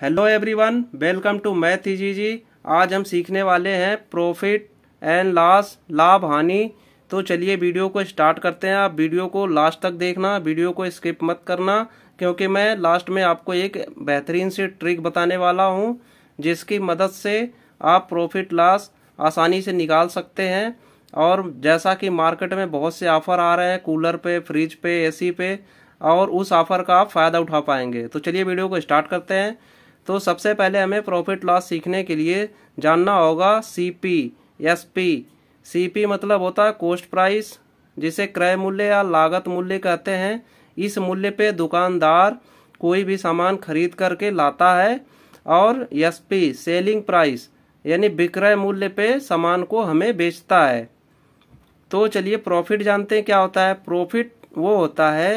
hello everyone welcome to math easy ji आज हम सीखने वाले हैं प्रॉफिट एंड लॉस लाभ हानि तो चलिए वीडियो को स्टार्ट करते हैं आप वीडियो को लास्ट तक देखना वीडियो को स्किप मत करना क्योंकि मैं लास्ट में आपको एक बेहतरीन सी ट्रिक बताने वाला हूँ जिसकी मदद से आप प्रॉफिट लॉस आसानी से निकाल सकते हैं और जैसा कि मार्केट में बहुत से ऑफ़र आ रहे हैं कूलर पे फ्रिज पे ए पे और उस ऑफ़र का आप फ़ायदा उठा पाएंगे तो चलिए वीडियो को स्टार्ट करते हैं तो सबसे पहले हमें प्रॉफिट लॉस सीखने के लिए जानना होगा C P S P C P मतलब होता है कोस्ट प्राइस जिसे क्रय मूल्य या लागत मूल्य कहते हैं इस मूल्य पे दुकानदार कोई भी सामान खरीद करके लाता है और एस पी सेलिंग प्राइस यानी विक्रय मूल्य पे सामान को हमें बेचता है तो चलिए प्रॉफिट जानते हैं क्या होता है प्रॉफिट वो होता है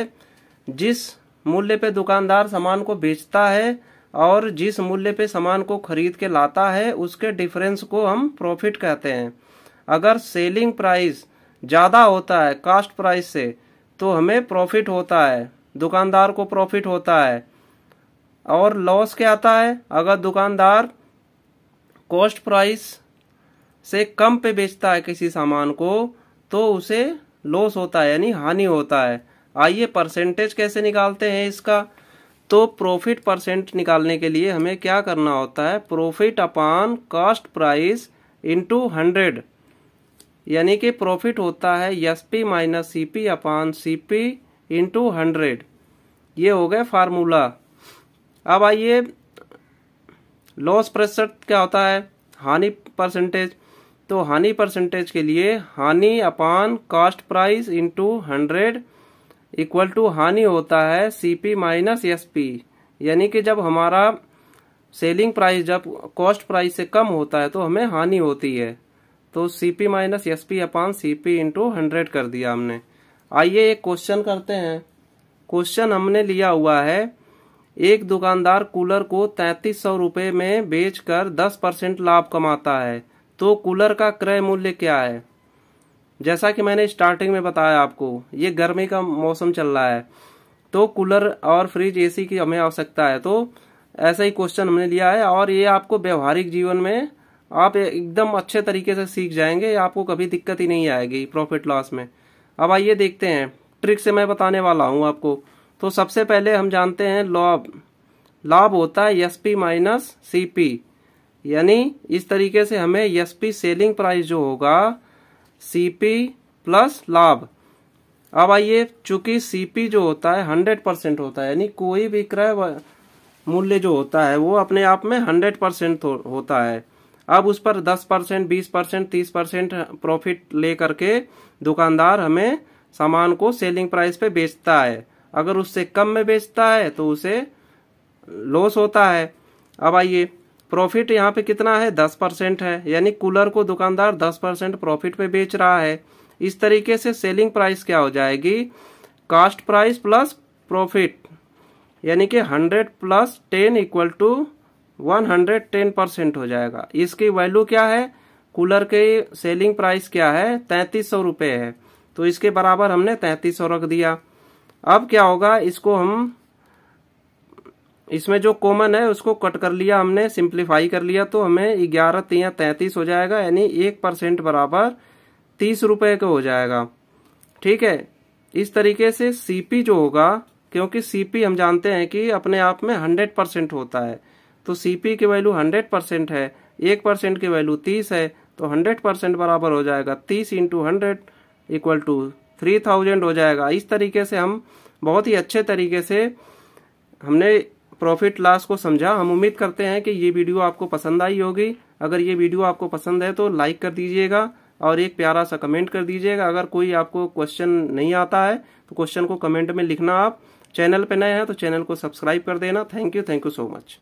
जिस मूल्य पे दुकानदार सामान को बेचता है और जिस मूल्य पे सामान को खरीद के लाता है उसके डिफरेंस को हम प्रॉफिट कहते हैं अगर सेलिंग प्राइस ज़्यादा होता है कास्ट प्राइस से तो हमें प्रॉफिट होता है दुकानदार को प्रॉफिट होता है और लॉस क्या आता है अगर दुकानदार कॉस्ट प्राइस से कम पे बेचता है किसी सामान को तो उसे लॉस होता है यानी हानि होता है आइए परसेंटेज कैसे निकालते हैं इसका तो प्रॉफिट परसेंट निकालने के लिए हमें क्या करना होता है profit upon cost price into hundred यानी कि प्रॉफिट होता है S P minus C P upon C P into hundred ये हो गए फार्मूला अब आइए लॉस प्रतिशत क्या होता है हानि परसेंटेज तो हानि परसेंटेज के लिए हानि upon cost price into hundred equal to हानि होता है C P minus S P यानी कि जब हमारा सेलिंग प्राइस जब कॉस्ट प्राइस से कम होता है तो हमें हानि होती है तो C P minus S P upon C P into hundred कर दिया हमने आइए एक क्वेश्चन करते हैं क्वेश्चन हमने लिया हुआ है एक दुकानदार कूलर को तैंतीस सौ रुपये में बेचकर दस परसेंट लाभ कमाता है तो कूलर का क्रय मूल्य क्या है जैसा कि मैंने स्टार्टिंग में बताया आपको ये गर्मी का मौसम चल रहा है तो कूलर और फ्रिज एसी की हमें आवश्यकता है तो ऐसा ही क्वेश्चन हमने लिया है और ये आपको व्यवहारिक जीवन में आप एकदम अच्छे तरीके से सीख जाएंगे आपको कभी दिक्कत ही नहीं आएगी प्रॉफिट लॉस में अब आइए देखते हैं ट्रिक से मैं बताने वाला हूँ आपको तो सबसे पहले हम जानते हैं लॉभ लाभ होता है S P minus C P यानी इस तरीके से हमें एस पी सेलिंग प्राइस जो होगा सीपी प्लस लाभ अब आइए चूंकि सीपी जो होता है हंड्रेड परसेंट होता है यानी कोई भी क्रय मूल्य जो होता है वो अपने आप में हंड्रेड परसेंट होता है अब उस पर दस परसेंट बीस परसेंट तीस परसेंट प्रॉफिट लेकर के दुकानदार हमें सामान को सेलिंग प्राइस पे बेचता है अगर उससे कम में बेचता है तो उसे लॉस होता है अब आइए प्रॉफिट यहाँ पे कितना है दस परसेंट है यानी कूलर को दुकानदार दस परसेंट प्रॉफिट पे बेच रहा है इस तरीके से सेलिंग प्राइस क्या हो जाएगी कास्ट प्राइस प्लस प्रॉफिट यानी कि hundred plus ten equal to one hundred ten percent हो जाएगा इसकी वैल्यू क्या है कूलर की सेलिंग प्राइस क्या है तैंतीस सौ रुपये है तो इसके बराबर हमने तैंतीस सौ रख दिया अब क्या होगा इसको हम इसमें जो कॉमन है उसको कट कर लिया हमने सिंप्लीफाई कर लिया तो हमें ग्यारह तिया तैंतीस हो जाएगा यानी एक परसेंट बराबर तीस रुपये का हो जाएगा ठीक है इस तरीके से सीपी जो होगा क्योंकि सीपी हम जानते हैं कि अपने आप में हंड्रेड परसेंट होता है तो सीपी की वैल्यू हंड्रेड परसेंट है एक परसेंट की वैल्यू तीस है तो हंड्रेड परसेंट बराबर हो जाएगा तीस into hundred equal to three thousand हो जाएगा इस तरीके से हम बहुत ही अच्छे तरीके से हमने प्रॉफिट लॉस को समझा हम उम्मीद करते हैं कि ये वीडियो आपको पसंद आई होगी अगर ये वीडियो आपको पसंद है तो लाइक कर दीजिएगा और एक प्यारा सा कमेंट कर दीजिएगा अगर कोई आपको क्वेश्चन नहीं आता है तो क्वेश्चन को कमेंट में लिखना आप चैनल पर नए हैं तो चैनल को सब्सक्राइब कर देना thank you thank you so much